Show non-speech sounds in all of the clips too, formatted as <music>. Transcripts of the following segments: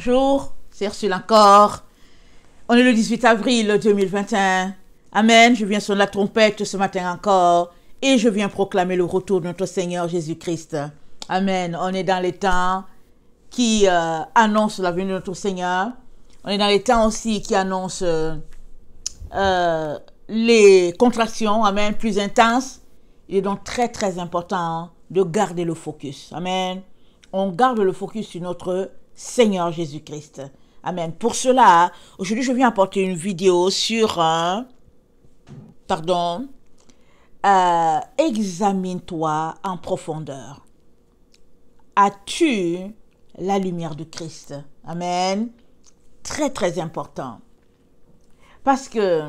Bonjour, c'est encore. On est le 18 avril 2021. Amen, je viens sonner la trompette ce matin encore et je viens proclamer le retour de notre Seigneur Jésus-Christ. Amen, on est dans les temps qui annonce euh, annoncent la venue de notre Seigneur. On est dans les temps aussi qui annoncent euh, euh, les contractions, amen, plus intenses. Il est donc très très important de garder le focus. Amen. On garde le focus sur notre Seigneur Jésus-Christ. Amen. Pour cela, aujourd'hui, je viens apporter une vidéo sur Pardon. Euh, examine-toi en profondeur. As-tu la lumière de Christ Amen. Très, très important. Parce que,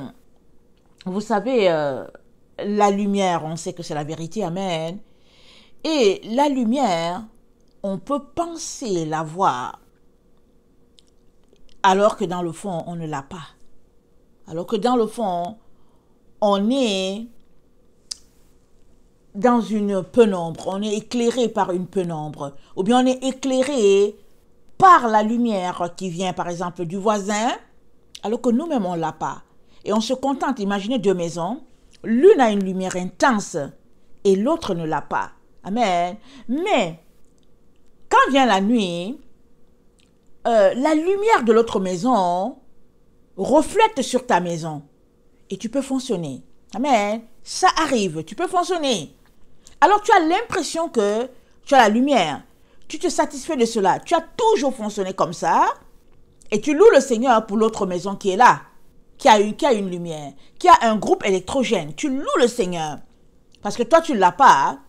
vous savez, euh, la lumière, on sait que c'est la vérité. Amen. Et la lumière, on peut penser la alors que dans le fond, on ne l'a pas. Alors que dans le fond, on est dans une pénombre, on est éclairé par une pénombre, ou bien on est éclairé par la lumière qui vient par exemple du voisin, alors que nous-mêmes on l'a pas. Et on se contente, imaginez deux maisons, l'une a une lumière intense et l'autre ne l'a pas. Amen. Mais quand vient la nuit, euh, la lumière de l'autre maison reflète sur ta maison et tu peux fonctionner. Amen. Ça arrive, tu peux fonctionner. Alors tu as l'impression que tu as la lumière. Tu te satisfais de cela. Tu as toujours fonctionné comme ça. Et tu loues le Seigneur pour l'autre maison qui est là, qui a, une, qui a une lumière, qui a un groupe électrogène. Tu loues le Seigneur. Parce que toi, tu ne l'as pas.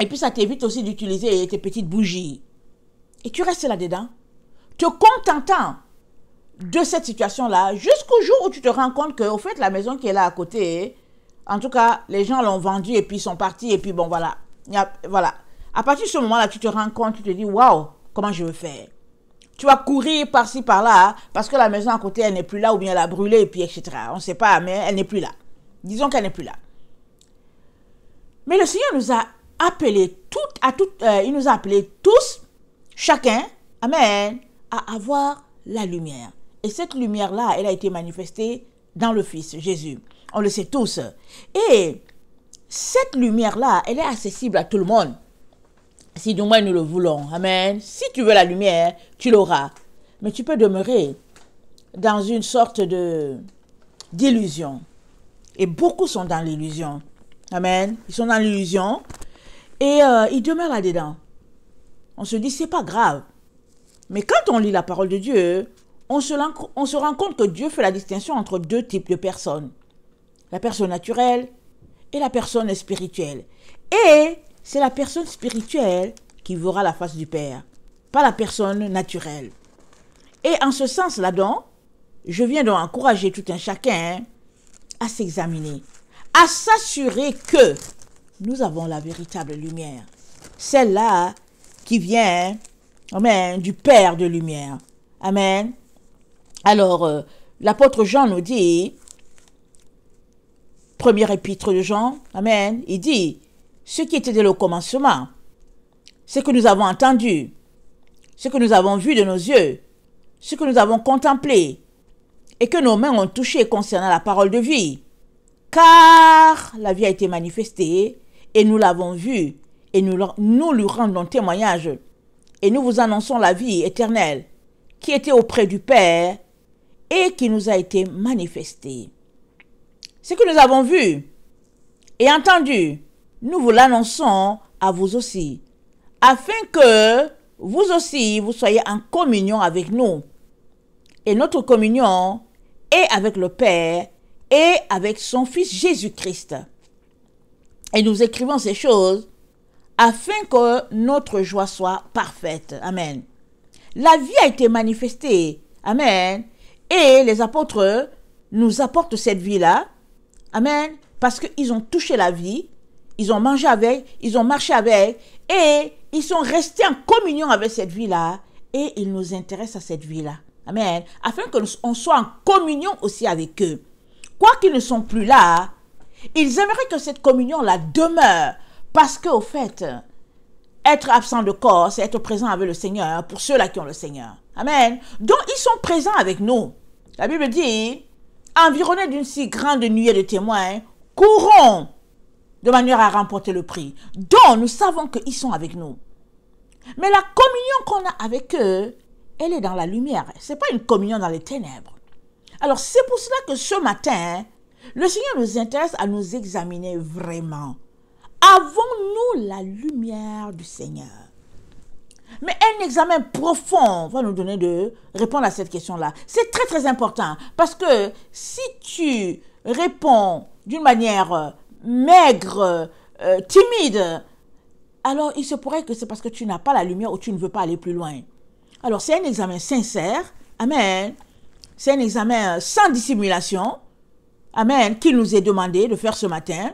Et puis ça t'évite aussi d'utiliser tes petites bougies. Et tu restes là-dedans te contentant de cette situation-là jusqu'au jour où tu te rends compte que, au fait, la maison qui est là à côté, en tout cas, les gens l'ont vendue et puis ils sont partis et puis bon, voilà. voilà. À partir de ce moment-là, tu te rends compte, tu te dis, waouh, comment je veux faire Tu vas courir par-ci, par-là, parce que la maison à côté, elle n'est plus là ou bien elle a brûlé et puis etc. On ne sait pas, mais elle n'est plus là. Disons qu'elle n'est plus là. Mais le Seigneur nous a tout, à euh, il nous a appelés tous, chacun, Amen, à avoir la lumière. Et cette lumière-là, elle a été manifestée dans le Fils, Jésus. On le sait tous. Et cette lumière-là, elle est accessible à tout le monde. Si du moins nous le voulons. Amen. Si tu veux la lumière, tu l'auras. Mais tu peux demeurer dans une sorte de d'illusion. Et beaucoup sont dans l'illusion. Amen. Ils sont dans l'illusion et euh, ils demeurent là-dedans. On se dit, c'est pas grave. Mais quand on lit la parole de Dieu, on se, rend compte que Dieu fait la distinction entre deux types de personnes. La personne naturelle et la personne spirituelle. Et c'est la personne spirituelle qui verra la face du Père, pas la personne naturelle. Et en ce sens là donc, je viens donc encourager tout un chacun hein, à s'examiner, à s'assurer que nous avons la véritable lumière, celle-là qui vient Amen. Du Père de lumière. Amen. Alors, euh, l'apôtre Jean nous dit, premier épître de Jean, Amen, il dit, ce qui était dès le commencement, ce que nous avons entendu, ce que nous avons vu de nos yeux, ce que nous avons contemplé, et que nos mains ont touché concernant la parole de vie. Car la vie a été manifestée, et nous l'avons vue, et nous, nous lui rendons témoignage et nous vous annonçons la vie éternelle qui était auprès du Père et qui nous a été manifestée. Ce que nous avons vu et entendu, nous vous l'annonçons à vous aussi, afin que vous aussi vous soyez en communion avec nous. Et notre communion est avec le Père et avec son Fils Jésus-Christ. Et nous écrivons ces choses afin que notre joie soit parfaite. Amen. La vie a été manifestée. Amen. Et les apôtres nous apportent cette vie-là. Amen. Parce qu'ils ont touché la vie, ils ont mangé avec, ils ont marché avec, et ils sont restés en communion avec cette vie-là. Et ils nous intéressent à cette vie-là. Amen. Afin qu'on soit en communion aussi avec eux. Quoiqu'ils ne sont plus là, ils aimeraient que cette communion-là demeure parce qu'au fait, être absent de corps, c'est être présent avec le Seigneur pour ceux-là qui ont le Seigneur. Amen. Donc, ils sont présents avec nous. La Bible dit, environnés d'une si grande nuée de témoins, courons de manière à remporter le prix. Donc, nous savons qu'ils sont avec nous. Mais la communion qu'on a avec eux, elle est dans la lumière. Ce n'est pas une communion dans les ténèbres. Alors, c'est pour cela que ce matin, le Seigneur nous intéresse à nous examiner vraiment. Avons-nous la lumière du Seigneur Mais un examen profond va nous donner de répondre à cette question-là. C'est très très important parce que si tu réponds d'une manière euh, maigre, euh, timide, alors il se pourrait que c'est parce que tu n'as pas la lumière ou tu ne veux pas aller plus loin. Alors c'est un examen sincère, amen. C'est un examen euh, sans dissimulation, amen, qui nous est demandé de faire ce matin.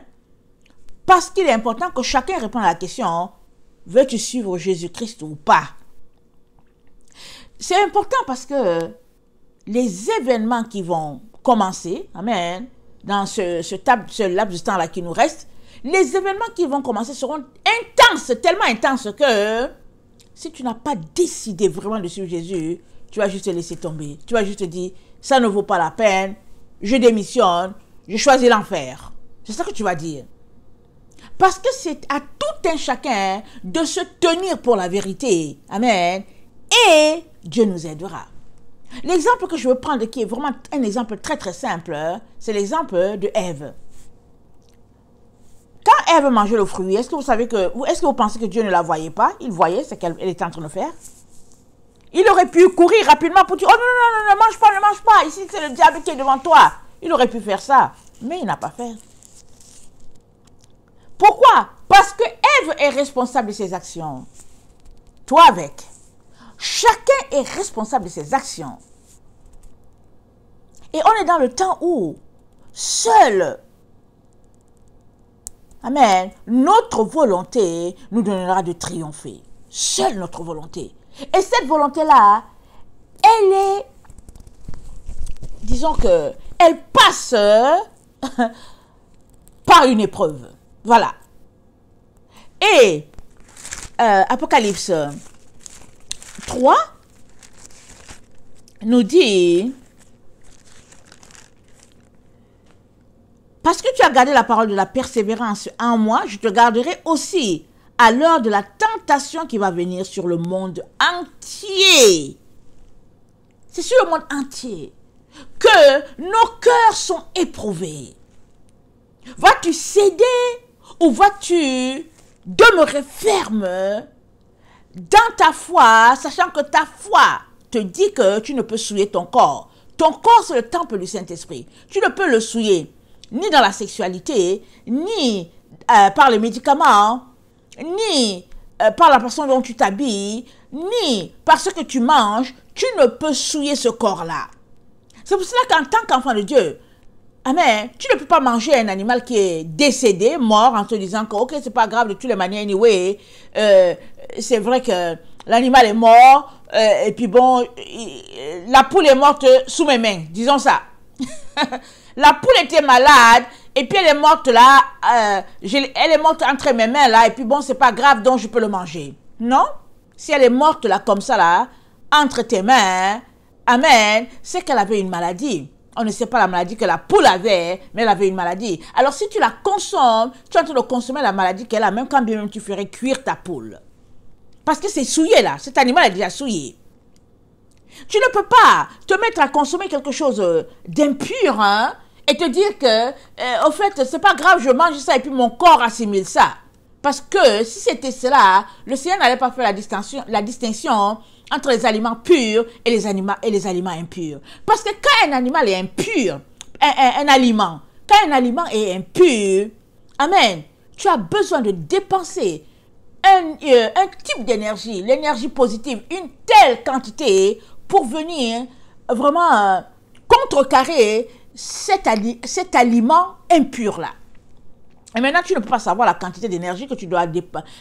Parce qu'il est important que chacun réponde à la question, hein. veux-tu suivre Jésus-Christ ou pas C'est important parce que les événements qui vont commencer, amen, dans ce, ce, ce laps de temps-là qui nous reste, les événements qui vont commencer seront intenses, tellement intenses que si tu n'as pas décidé vraiment de suivre Jésus, tu vas juste te laisser tomber. Tu vas juste te dire, ça ne vaut pas la peine, je démissionne, je choisis l'enfer. C'est ça que tu vas dire. Parce que c'est à tout un chacun hein, de se tenir pour la vérité. Amen. Et Dieu nous aidera. L'exemple que je veux prendre, qui est vraiment un exemple très très simple, hein, c'est l'exemple de Ève. Quand Ève mangeait le fruit, est-ce que vous savez que, est-ce que vous pensez que Dieu ne la voyait pas Il voyait ce qu'elle était en train de faire. Il aurait pu courir rapidement pour dire, oh non, non, non, ne mange pas, ne mange pas, ici c'est le diable qui est devant toi. Il aurait pu faire ça, mais il n'a pas fait. Pourquoi Parce que Ève est responsable de ses actions. Toi avec. Chacun est responsable de ses actions. Et on est dans le temps où seul, Amen, notre volonté nous donnera de triompher. Seule notre volonté. Et cette volonté-là, elle est, disons que, elle passe <laughs> par une épreuve. Voilà. Et euh, Apocalypse 3 nous dit, parce que tu as gardé la parole de la persévérance en moi, je te garderai aussi à l'heure de la tentation qui va venir sur le monde entier. C'est sur le monde entier que nos cœurs sont éprouvés. Vas-tu céder ou vois-tu, demeurer ferme dans ta foi, sachant que ta foi te dit que tu ne peux souiller ton corps. Ton corps, c'est le temple du Saint-Esprit. Tu ne peux le souiller ni dans la sexualité, ni euh, par les médicaments, ni euh, par la façon dont tu t'habilles, ni par ce que tu manges. Tu ne peux souiller ce corps-là. C'est pour cela qu'en tant qu'enfant de Dieu, Amen, ah, tu ne peux pas manger un animal qui est décédé, mort, en te disant que ok c'est pas grave de toutes les manières anyway. Euh, c'est vrai que l'animal est mort euh, et puis bon euh, la poule est morte sous mes mains, disons ça. <laughs> la poule était malade et puis elle est morte là, euh, elle est morte entre mes mains là et puis bon c'est pas grave donc je peux le manger. Non, si elle est morte là comme ça là entre tes mains, amen, c'est qu'elle avait une maladie on ne sait pas la maladie que la poule avait, hein, mais elle avait une maladie. Alors si tu la consommes, tu es en train de consommer la maladie qu'elle a, même quand bien même tu ferais cuire ta poule. Parce que c'est souillé là, cet animal est déjà souillé. Tu ne peux pas te mettre à consommer quelque chose euh, d'impur hein, et te dire que, euh, au fait, c'est pas grave, je mange ça et puis mon corps assimile ça. Parce que si c'était cela, le Seigneur n'allait pas faire la distinction, la distinction entre les aliments purs et les, aliments, et les aliments impurs. Parce que quand un animal est impur, un, un, aliment, quand un aliment est impur, Amen, tu as besoin de dépenser un, euh, type d'énergie, l'énergie positive, une telle quantité pour venir vraiment euh, contrecarrer cet, cet aliment impur-là. Et maintenant, tu ne peux pas savoir la quantité d'énergie que tu dois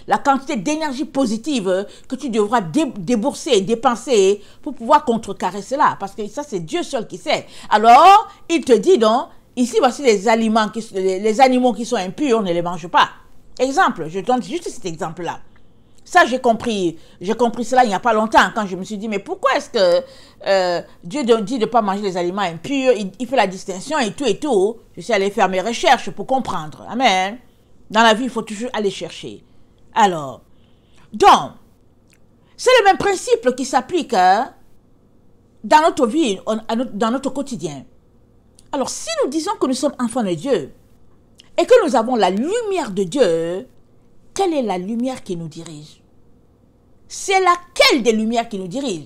la quantité d'énergie positive que tu devras débourser dépenser pour pouvoir contrecarrer cela. Parce que ça, c'est Dieu seul qui sait. Alors, il te dit donc, ici, voici les aliments, qui, les animaux qui sont impurs, on ne les mange pas. Exemple, je donne juste cet exemple-là. Ça, j'ai compris. J'ai compris cela il n'y a pas longtemps quand je me suis dit, mais pourquoi est-ce que euh, Dieu dit de ne pas manger les aliments impurs il, fait la distinction et tout et tout. Je suis allé faire mes recherches pour comprendre. Amen. Dans la vie, il faut toujours aller chercher. Alors, donc, c'est le même principe qui s'applique hein, dans notre vie, dans notre quotidien. Alors, si nous disons que nous sommes enfants de Dieu et que nous avons la lumière de Dieu, quelle est la lumière qui nous dirige C'est laquelle des lumières qui nous dirige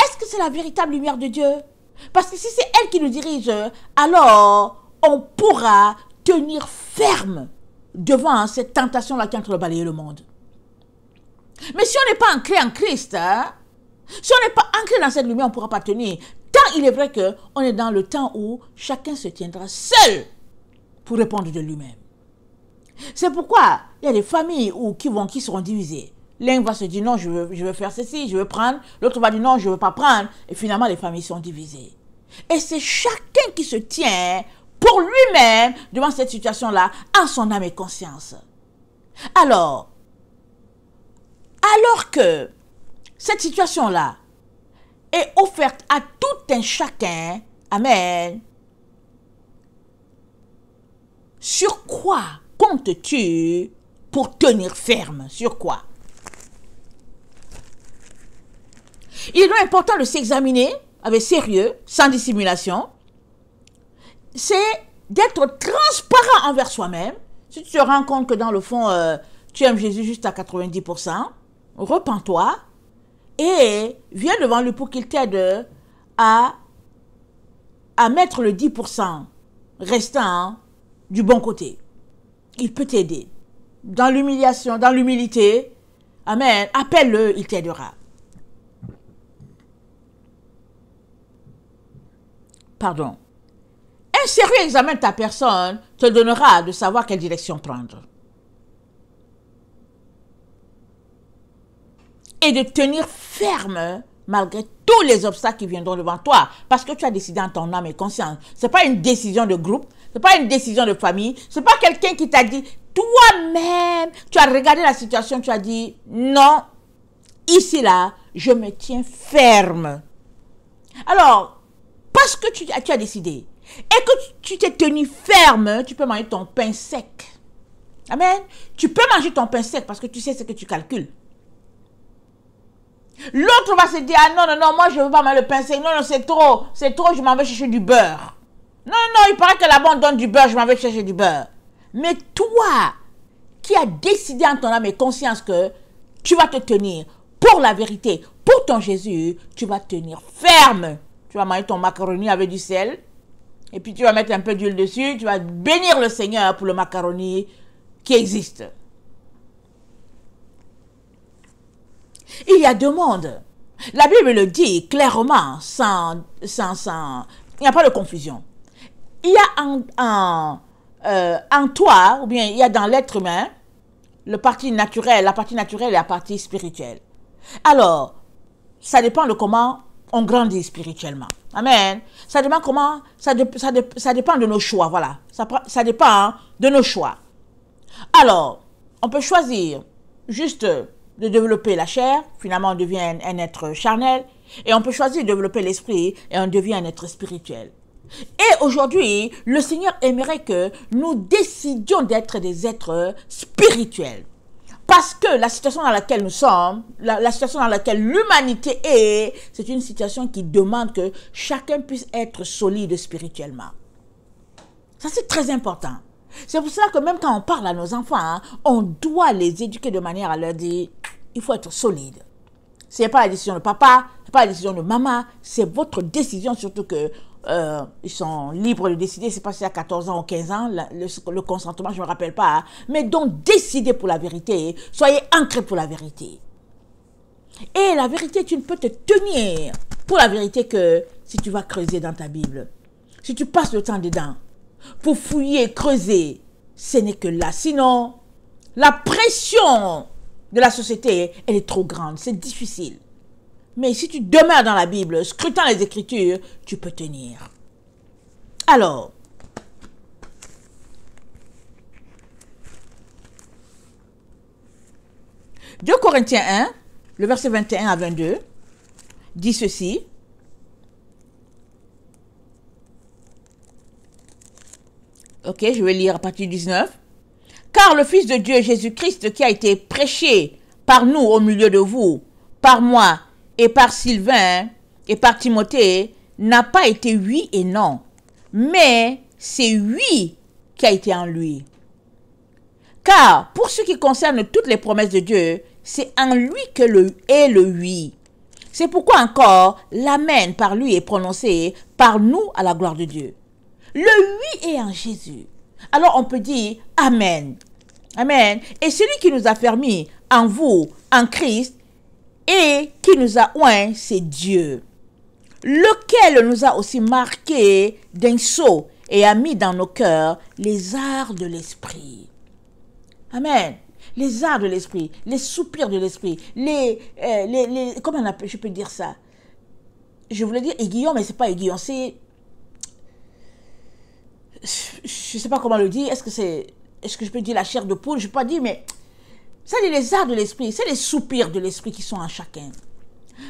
Est-ce que c'est la véritable lumière de Dieu Parce que si c'est elle qui nous dirige, alors on pourra tenir ferme devant cette tentation-là qui est en train de balayer le monde. Mais si on n'est pas ancré en Christ, hein, si on n'est pas ancré dans cette lumière, on ne pourra pas tenir. Tant il est vrai qu'on est dans le temps où chacun se tiendra seul pour répondre de lui-même. C'est pourquoi il y a des familles où, qui, vont, qui seront divisées. L'un va se dire non, je je veux faire ceci, je veux prendre. L'autre va dire non, je ne veux pas prendre. Et finalement, les familles sont divisées. Et c'est chacun qui se tient pour lui-même devant cette situation-là, en son âme et conscience. Alors, alors que cette situation-là est offerte à tout un chacun, Amen, sur quoi comptes-tu pour tenir ferme Sur quoi Il est important de s'examiner avec sérieux, sans dissimulation. C'est d'être transparent envers soi-même. Si tu te rends compte que dans le fond, euh, tu aimes Jésus juste à 90%, repens-toi et viens devant lui pour qu'il t'aide à, à mettre le 10% restant du bon côté il peut t'aider. Dans l'humiliation, dans l'humilité, Amen. Appelle-le, il t'aidera. Pardon. Un sérieux examen de ta personne te donnera de savoir quelle direction prendre. Et de tenir ferme malgré tous les obstacles qui viendront devant toi. Parce que tu as décidé en ton âme et conscience. Ce n'est pas une décision de groupe, n'est pas une décision de famille. Ce n'est pas quelqu'un qui t'a dit, toi-même, tu as regardé la situation, tu as dit, non, ici, là, je me tiens ferme. Alors, parce que tu, tu as décidé et que tu t'es tenu ferme, tu peux manger ton pain sec. Amen. Tu peux manger ton pain sec parce que tu sais ce que tu calcules. L'autre va se dire, ah non, non, non, moi je ne veux pas manger le pain sec. Non, non, c'est trop. C'est trop, je m'en vais chercher du beurre. Non, non, il paraît que la bande donne du beurre, je m'en vais chercher du beurre. Mais toi, qui as décidé en ton âme et conscience que tu vas te tenir pour la vérité, pour ton Jésus, tu vas tenir ferme. Tu vas manger ton macaroni avec du sel, et puis tu vas mettre un peu d'huile dessus, tu vas bénir le Seigneur pour le macaroni qui existe. Il y a deux mondes. La Bible le dit clairement, sans, sans, sans, il n'y a pas de confusion il y a en, euh, en toi, ou bien il y a dans l'être humain, le parti naturel, la partie naturelle et la partie spirituelle. Alors, ça dépend de comment on grandit spirituellement. Amen. Ça dépend comment, ça, de, ça, dépend de nos choix, voilà. Ça, ça dépend de nos choix. Alors, on peut choisir juste de développer la chair, finalement on devient un être charnel, et on peut choisir de développer l'esprit et on devient un être spirituel. Et aujourd'hui, le Seigneur aimerait que nous décidions d'être des êtres spirituels. Parce que la situation dans laquelle nous sommes, la, situation dans laquelle l'humanité est, c'est une situation qui demande que chacun puisse être solide spirituellement. Ça, c'est très important. C'est pour cela que même quand on parle à nos enfants, hein, on doit les éduquer de manière à leur dire, il faut être solide. Ce n'est pas la décision de papa, ce n'est pas la décision de maman, c'est votre décision surtout que euh, ils sont libres de décider, c'est pas si à 14 ans ou 15 ans, le, consentement, je ne me rappelle pas, hein. mais donc décidez pour la vérité, soyez ancrés pour la vérité. Et la vérité, tu ne peux te tenir pour la vérité que si tu vas creuser dans ta Bible, si tu passes le temps dedans, pour fouiller, creuser, ce n'est que là. Sinon, la pression de la société, elle est trop grande, c'est difficile. Mais si tu demeures dans la Bible, scrutant les Écritures, tu peux tenir. Alors, « 2 Corinthiens 1, le verset 21 à 22, dit ceci. Ok, je vais lire à partir du 19. Car le Fils de Dieu Jésus-Christ qui a été prêché par nous au milieu de vous, par moi, et par Sylvain et par Timothée n'a pas été oui et non, mais c'est oui qui a été en lui. Car pour ce qui concerne toutes les promesses de Dieu, c'est en lui que le est le oui. C'est pourquoi encore l'amen par lui est prononcé par nous à la gloire de Dieu. Le oui est en Jésus. Alors on peut dire amen. Amen. Et celui qui nous a fermis en vous, en Christ, et qui nous a oint, c'est Dieu, lequel nous a aussi marqué d'un sceau et a mis dans nos cœurs les arts de l'esprit. Amen. Les arts de l'esprit, les soupirs de l'esprit, euh, les, les, Comment on appelle, je peux dire ça Je voulais dire aiguillon, mais c'est pas aiguillon, c'est. Je sais pas comment le dire. Est-ce que c'est. Est-ce que je peux dire la chair de poule Je ne peux pas dire, mais c'est les arts de l'esprit, c'est les soupirs de l'esprit qui sont en chacun.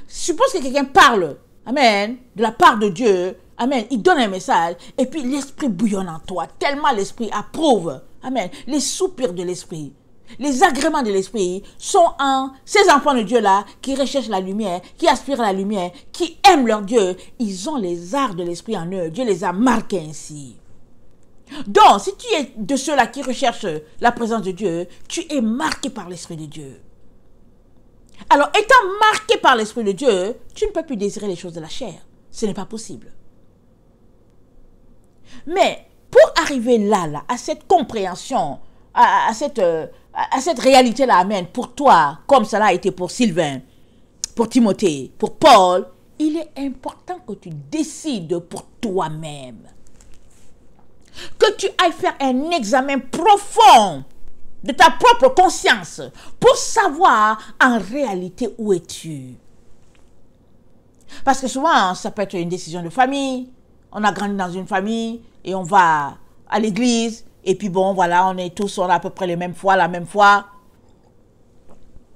Suppose que quelqu'un parle, Amen, de la part de Dieu, Amen, il donne un message, et puis l'esprit bouillonne en toi, tellement l'esprit approuve, Amen, les soupirs de l'esprit. Les agréments de l'esprit sont en ces enfants de Dieu-là qui recherchent la lumière, qui aspirent à la lumière, qui aiment leur Dieu. Ils ont les arts de l'esprit en eux. Dieu les a marqués ainsi. Donc, si tu es de ceux-là qui recherchent la présence de Dieu, tu es marqué par l'Esprit de Dieu. Alors, étant marqué par l'Esprit de Dieu, tu ne peux plus désirer les choses de la chair. Ce n'est pas possible. Mais pour arriver là, là, à cette compréhension, à, cette, euh, à cette réalité-là, Amen, pour toi, comme cela a été pour Sylvain, pour Timothée, pour Paul, il est important que tu décides pour toi-même tu ailles faire un examen profond de ta propre conscience pour savoir en réalité où es-tu. Parce que souvent, ça peut être une décision de famille. On a grandi dans une famille et on va à l'église. Et puis bon, voilà, on est tous, on a à peu près les mêmes fois, la même fois.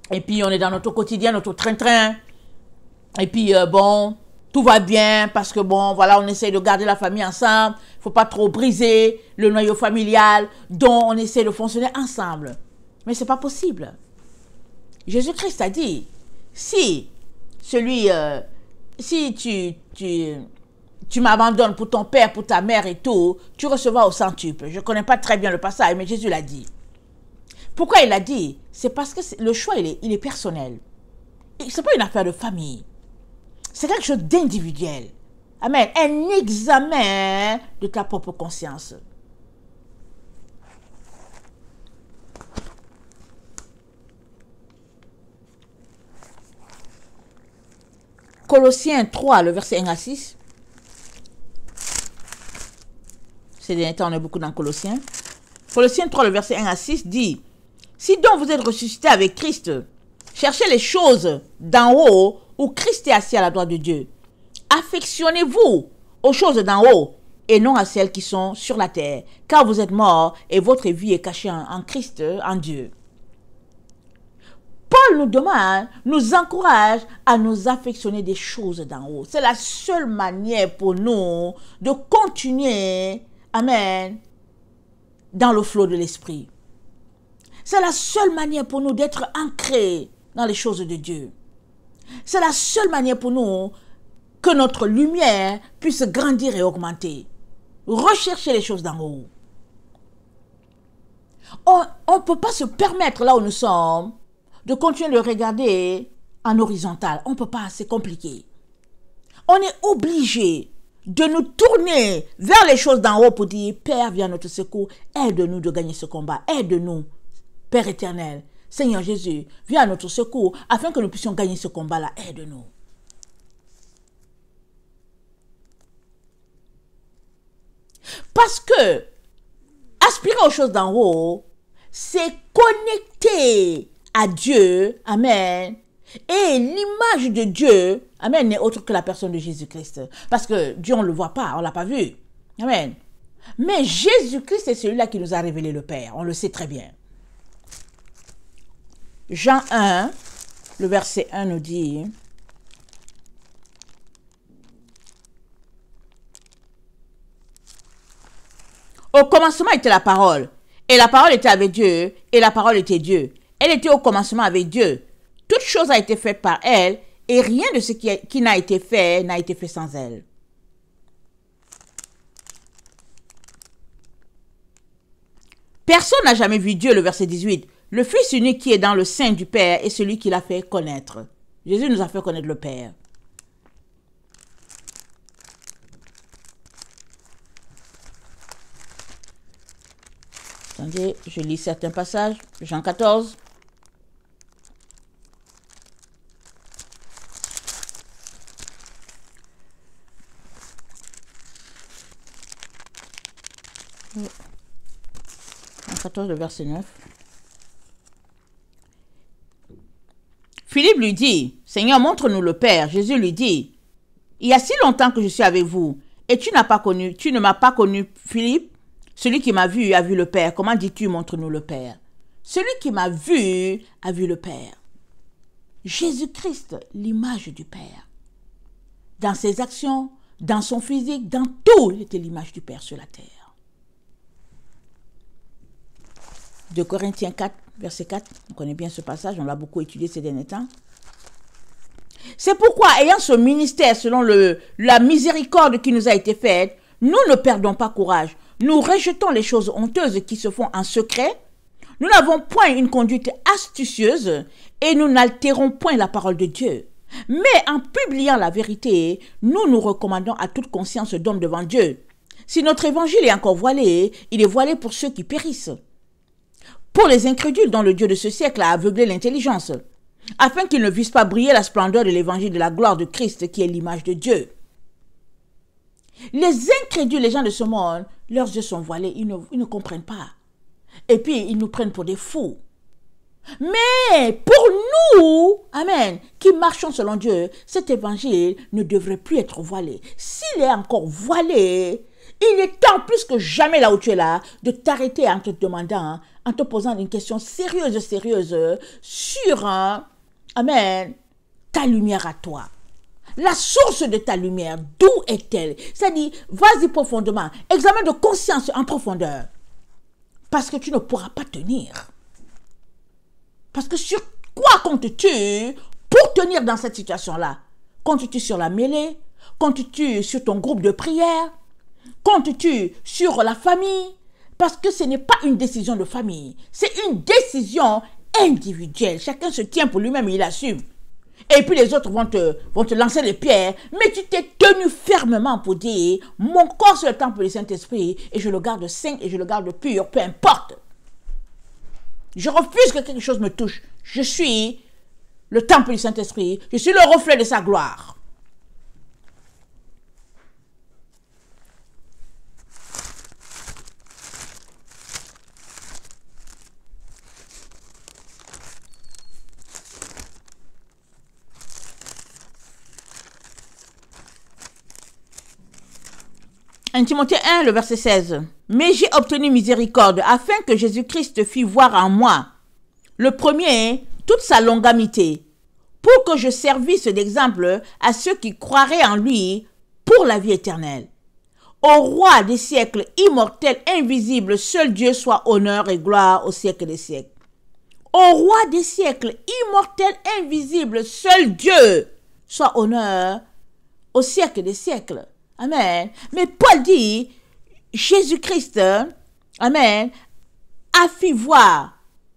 Et puis on est dans notre quotidien, notre train-train. Et puis euh, bon, tout va bien parce que bon, voilà, on essaie de garder la famille ensemble. Faut pas trop briser le noyau familial dont on essaie de fonctionner ensemble. Mais c'est pas possible. Jésus-Christ a dit, si celui, euh, si tu, tu, tu m'abandonnes pour ton père, pour ta mère et tout, tu recevras au centuple. Je connais pas très bien le passage, mais Jésus l'a dit. Pourquoi il l'a dit C'est parce que le choix, il est, il est personnel. c'est pas une affaire de famille. C'est quelque chose d'individuel. Amen. Un examen de ta propre conscience. Colossiens 3, le verset 1 à 6. C'est derniers temps, on est beaucoup dans Colossiens. Colossiens 3, le verset 1 à 6 dit Si donc vous êtes ressuscité avec Christ, cherchez les choses d'en haut où Christ est assis à la droite de Dieu. Affectionnez-vous aux choses d'en haut et non à celles qui sont sur la terre, car vous êtes morts et votre vie est cachée en, Christ, en Dieu. Paul nous demande, nous encourage à nous affectionner des choses d'en haut. C'est la seule manière pour nous de continuer, Amen, dans le flot de l'esprit. C'est la seule manière pour nous d'être ancrés dans les choses de Dieu. C'est la seule manière pour nous que notre lumière puisse grandir et augmenter. Rechercher les choses d'en haut. On ne peut pas se permettre, là où nous sommes, de continuer de regarder en horizontal. On ne peut pas, c'est compliqué. On est obligé de nous tourner vers les choses d'en haut pour dire, Père, viens à notre secours, aide-nous de gagner ce combat, aide-nous, Père éternel, Seigneur Jésus, viens à notre secours afin que nous puissions gagner ce combat-là. Aide-nous. Parce que aspirer aux choses d'en haut, c'est connecter à Dieu. Amen. Et l'image de Dieu, Amen, n'est autre que la personne de Jésus-Christ. Parce que Dieu, on ne le voit pas, on ne l'a pas vu. Amen. Mais Jésus-Christ est celui-là qui nous a révélé le Père. On le sait très bien. Jean 1, le verset 1 nous dit, Au commencement était la parole, et la parole était avec Dieu, et la parole était Dieu. Elle était au commencement avec Dieu. Toute chose a été faite par elle, et rien de ce qui, qui n'a été fait n'a été fait sans elle. Personne n'a jamais vu Dieu, le verset 18. Le Fils unique qui est dans le sein du Père est celui qui l'a fait connaître. Jésus nous a fait connaître le Père. Attendez, je lis certains passages. Jean 14. Jean 14, le verset 9. Philippe lui dit, Seigneur, montre-nous le Père. Jésus lui dit, Il y a si longtemps que je suis avec vous, et tu n'as pas connu, tu ne m'as pas connu, Philippe. Celui qui m'a vu a vu le Père. Comment dis-tu, montre-nous le Père Celui qui m'a vu a vu le Père. Jésus-Christ, l'image du Père. Dans ses actions, dans son physique, dans tout, il était l'image du Père sur la terre. de Corinthiens 4, verset 4. On connaît bien ce passage, on l'a beaucoup étudié ces derniers temps. C'est pourquoi, ayant ce ministère selon le, la miséricorde qui nous a été faite, nous ne perdons pas courage. Nous rejetons les choses honteuses qui se font en secret. Nous n'avons point une conduite astucieuse et nous n'altérons point la parole de Dieu. Mais en publiant la vérité, nous nous recommandons à toute conscience d'homme devant Dieu. Si notre évangile est encore voilé, il est voilé pour ceux qui périssent pour les incrédules dont le Dieu de ce siècle a aveuglé l'intelligence, afin qu'ils ne puissent pas briller la splendeur de l'évangile de la gloire de Christ qui est l'image de Dieu. Les incrédules, les gens de ce monde, leurs yeux sont voilés, ils ne comprennent pas. Et puis, ils nous prennent pour des fous. Mais pour nous, Amen, qui marchons selon Dieu, cet évangile ne devrait plus être voilé. S'il est encore voilé, il est temps plus que jamais là où tu es là de t'arrêter en te demandant, en te posant une question sérieuse, sérieuse sur, euh, amen, ta lumière à toi. La source de ta lumière, d'où est-elle C'est-à-dire, vas-y profondément, examen de conscience en profondeur. Parce que tu ne pourras pas tenir. Parce que sur quoi comptes-tu pour tenir dans cette situation-là Comptes-tu sur la mêlée Comptes-tu sur ton groupe de prière comptes-tu sur la famille Parce que ce n'est pas une décision de famille, c'est une décision individuelle. Chacun se tient pour lui-même, il assume. Et puis les autres vont te, vont te lancer les pierres. Mais tu t'es tenu fermement pour dire, mon corps c'est le temple du Saint-Esprit et je le garde sain et je le garde pur, peu importe. Je refuse que quelque chose me touche. Je suis le temple du Saint-Esprit. Je suis le reflet de sa gloire. 1 Timothée 1, le verset 16. Mais j'ai obtenu miséricorde afin que Jésus-Christ fît voir en moi, le premier, toute sa longamité, pour que je servisse d'exemple à ceux qui croiraient en lui pour la vie éternelle. Au roi des siècles, immortel, invisible, seul Dieu soit honneur et gloire au siècle des siècles. Au roi des siècles, immortel, invisible, seul Dieu soit honneur au siècle des siècles. Amen. Mais Paul dit, Jésus-Christ, Amen, a fait voir,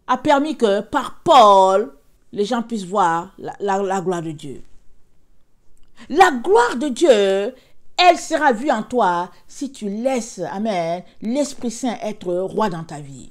a permis que par Paul, les gens puissent voir la, gloire de Dieu. La gloire de Dieu, elle sera vue en toi si tu laisses, Amen, l'Esprit Saint être roi dans ta vie.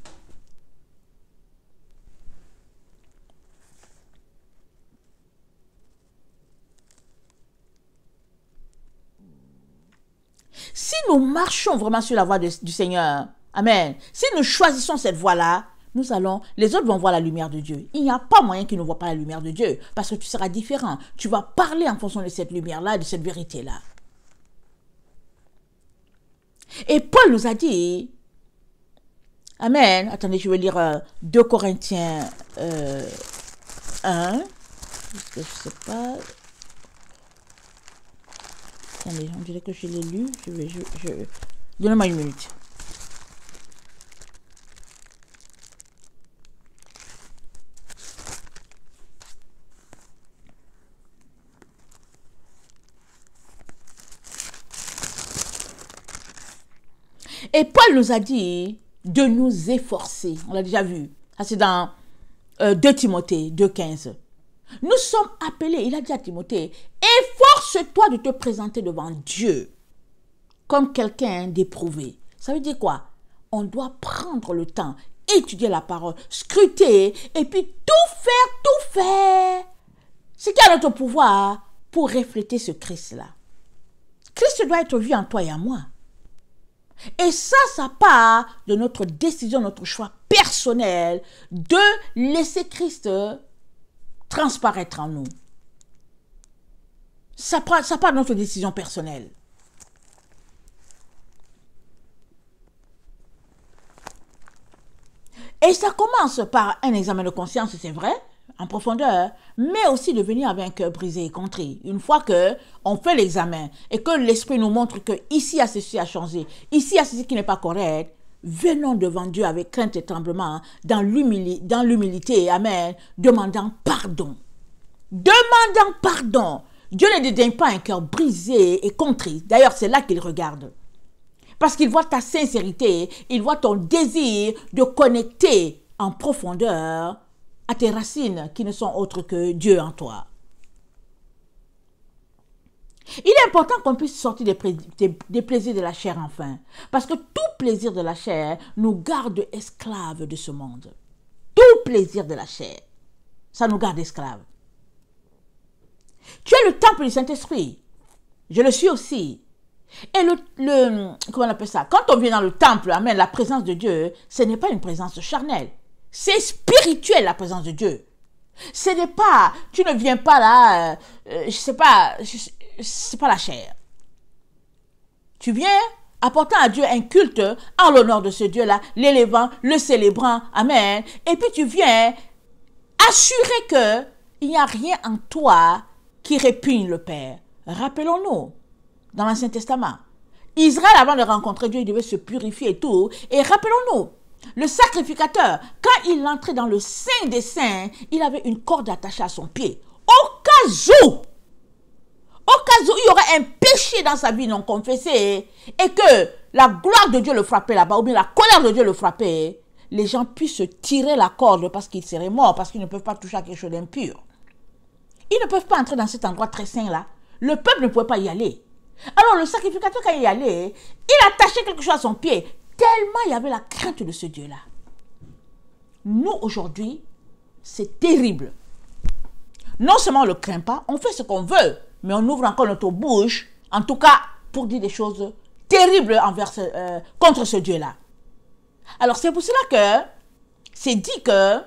Si nous marchons vraiment sur la voie du Seigneur, Amen. Si nous choisissons cette voie-là, nous allons, les autres vont voir la lumière de Dieu. Il n'y a pas moyen qu'ils ne voient pas la lumière de Dieu parce que tu seras différent. Tu vas parler en fonction de cette lumière-là, de cette vérité-là. Et Paul nous a dit, Amen. Attendez, je vais lire 2 euh, Corinthiens 1. Euh, sais pas. Attendez, on dirait que je l'ai lu. Je vais, je, Donnez-moi une minute. Et Paul nous a dit de nous efforcer. On l'a déjà vu. Ça, c'est dans euh, 2 Timothée 2.15. Nous sommes appelés, il a dit à Timothée, c'est toi de te présenter devant Dieu comme quelqu'un d'éprouvé. Ça veut dire quoi On doit prendre le temps, étudier la parole, scruter et puis tout faire, tout faire. Ce qui a notre pouvoir pour refléter ce Christ-là. Christ doit être vu en toi et en moi. Et ça, ça part de notre décision, notre choix personnel de laisser Christ transparaître en nous. Ça part, de notre décision personnelle. Et ça commence par un examen de conscience, c'est vrai, en profondeur, mais aussi de venir avec un cœur brisé et contrit. Une fois que on fait l'examen et que l'esprit nous montre que ici il y a ceci à changer, ici il y a ceci qui n'est pas correct, venons devant Dieu avec crainte et tremblement, dans l'humilité, amen, demandant pardon. Demandant pardon. Dieu ne dédaigne pas un cœur brisé et contrit. D'ailleurs, c'est là qu'il regarde. Parce qu'il voit ta sincérité, il voit ton désir de connecter en profondeur à tes racines qui ne sont autres que Dieu en toi. Il est important qu'on puisse sortir des, des, plaisirs de la chair enfin, parce que tout plaisir de la chair nous garde esclaves de ce monde. Tout plaisir de la chair, ça nous garde esclaves. Tu es le temple du Saint-Esprit. Je le suis aussi. Et le, comment on appelle ça Quand on vient dans le temple, amen, la présence de Dieu, ce n'est pas une présence charnelle. C'est spirituel la présence de Dieu. Ce n'est pas, tu ne viens pas là, euh, euh, je sais pas, c'est pas la chair. Tu viens apportant à Dieu un culte en l'honneur de ce Dieu-là, l'élévant, le célébrant, amen. Et puis tu viens assurer que il n'y a rien en toi qui répugne le Père. Rappelons-nous, dans l'Ancien Testament, Israël, avant de rencontrer Dieu, il devait se purifier et tout. Et rappelons-nous, le sacrificateur, quand il entrait dans le sein des Saints, il avait une corde attachée à son pied. Au cas où, au cas où il y aurait un péché dans sa vie non confessé et que la gloire de Dieu le frappait là-bas ou bien la colère de Dieu le frappait, les gens puissent se tirer la corde parce qu'ils seraient morts, parce qu'ils ne peuvent pas toucher à quelque chose d'impur. Ils ne peuvent pas entrer dans cet endroit très saint-là. Le peuple ne pouvait pas y aller. Alors le sacrificateur, quand il y allait, il attachait quelque chose à son pied, tellement il y avait la crainte de ce Dieu-là. Nous, aujourd'hui, c'est terrible. Non seulement on ne le craint pas, on fait ce qu'on veut, mais on ouvre encore notre bouche, en tout cas pour dire des choses terribles envers euh, contre ce Dieu-là. Alors c'est pour cela que c'est dit que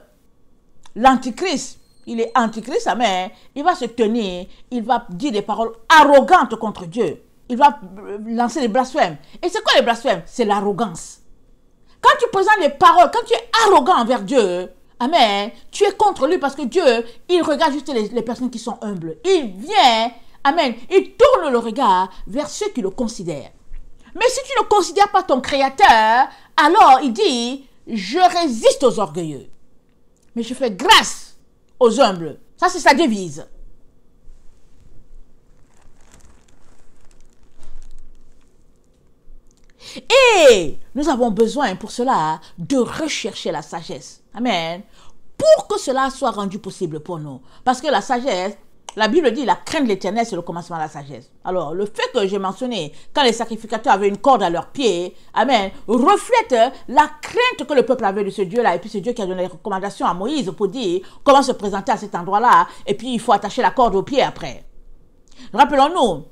l'Antichrist il est antichrist, amen. il va se tenir, il va dire des paroles arrogantes contre Dieu. Il va euh, lancer des blasphèmes. Et c'est quoi les blasphèmes C'est l'arrogance. Quand tu présentes les paroles, quand tu es arrogant envers Dieu, Amen, tu es contre lui parce que Dieu, il regarde juste les, les personnes qui sont humbles. Il vient, Amen, il tourne le regard vers ceux qui le considèrent. Mais si tu ne considères pas ton Créateur, alors il dit, je résiste aux orgueilleux. Mais je fais grâce aux humbles. Ça, c'est sa devise. Et nous avons besoin pour cela de rechercher la sagesse. Amen. Pour que cela soit rendu possible pour nous. Parce que la sagesse, la Bible dit la crainte de l'éternel, c'est le commencement de la sagesse. Alors, le fait que j'ai mentionné, quand les sacrificateurs avaient une corde à leurs pieds, Amen, reflète la crainte que le peuple avait de ce Dieu-là. Et puis, c'est Dieu qui a donné les recommandations à Moïse pour dire comment se présenter à cet endroit-là. Et puis, il faut attacher la corde aux pieds après. Rappelons-nous,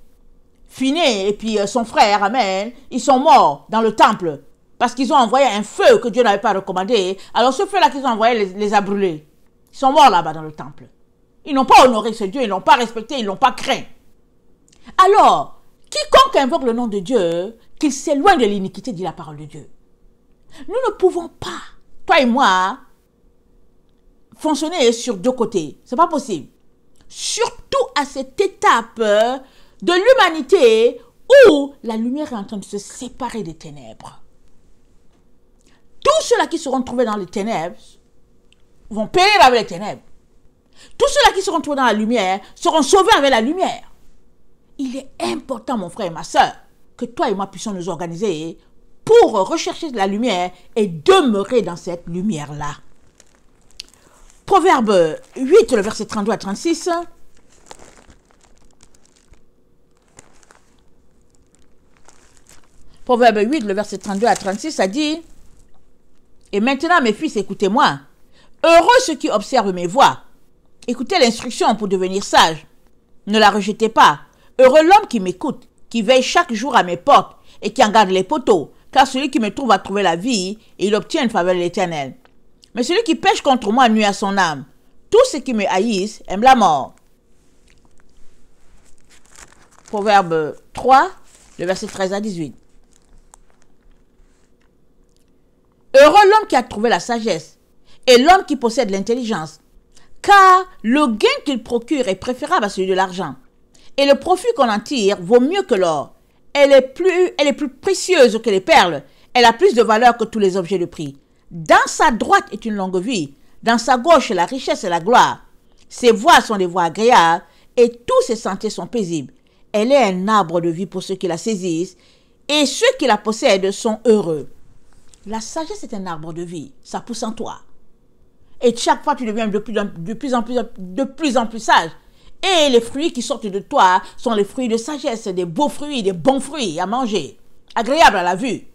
Finé et puis euh, son frère, Amen, ils sont morts dans le temple parce qu'ils ont envoyé un feu que Dieu n'avait pas recommandé. Alors, ce feu-là qu'ils ont envoyé les, les a brûlés. Ils sont morts là-bas dans le temple. Ils n'ont pas honoré ce Dieu, ils ne l'ont pas respecté, ils ne l'ont pas craint. Alors, quiconque invoque le nom de Dieu, qu'il s'éloigne de l'iniquité, dit la parole de Dieu. Nous ne pouvons pas, toi et moi, fonctionner sur deux côtés. n'est pas possible. Surtout à cette étape euh, de l'humanité où la lumière est en train de se séparer des ténèbres. Tous ceux-là qui seront trouvés dans les ténèbres vont périr avec les ténèbres. Tous ceux-là qui seront trouvés dans la lumière seront sauvés avec la lumière. Il est important, mon frère et ma soeur, que toi et moi puissions nous organiser pour rechercher la lumière et demeurer dans cette lumière-là. Proverbe 8, le verset 32 à 36. Proverbe 8, le verset 32 à 36, ça dit, Et maintenant, mes fils, écoutez-moi. Heureux ceux qui observent mes voies Écoutez l'instruction pour devenir sage. Ne la rejetez pas. Heureux l'homme qui m'écoute, qui veille chaque jour à mes portes et qui en garde les poteaux, car celui qui me trouve a trouvé la vie et il obtient une faveur de l'Éternel. Mais celui qui pêche contre moi nuit à son âme. Tous ceux qui me haïssent aiment la mort. Proverbe 3, le verset 13 à 18. Heureux l'homme qui a trouvé la sagesse et l'homme qui possède l'intelligence, car le gain qu'il procure est préférable à celui de l'argent. Et le profit qu'on en tire vaut mieux que l'or. Elle est, plus, elle est plus précieuse que les perles. Elle a plus de valeur que tous les objets de prix. Dans sa droite est une longue vie. Dans sa gauche, la richesse et la gloire. Ses voies sont des voies agréables et tous ses sentiers sont paisibles. Elle est un arbre de vie pour ceux qui la saisissent et ceux qui la possèdent sont heureux. La sagesse est un arbre de vie. Ça pousse en toi. Et chaque fois, tu deviens de plus en, de plus, en plus, de plus, en plus sage. Et les fruits qui sortent de toi sont les fruits de sagesse, des beaux fruits, des bons fruits à manger. Agréable à la vue.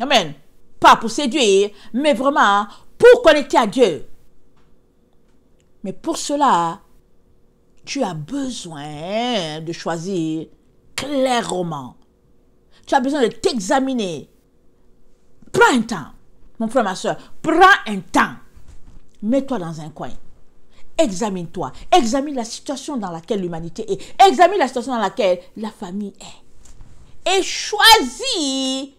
Amen. Pas pour séduire, mais vraiment pour connecter à Dieu. Mais pour cela, tu as besoin de choisir clairement. Tu as besoin de t'examiner. Prends un temps, mon frère, ma soeur. Prends un temps mets-toi dans un coin. Examine-toi. Examine la situation dans laquelle l'humanité est. Examine la situation dans laquelle la famille est. Et choisis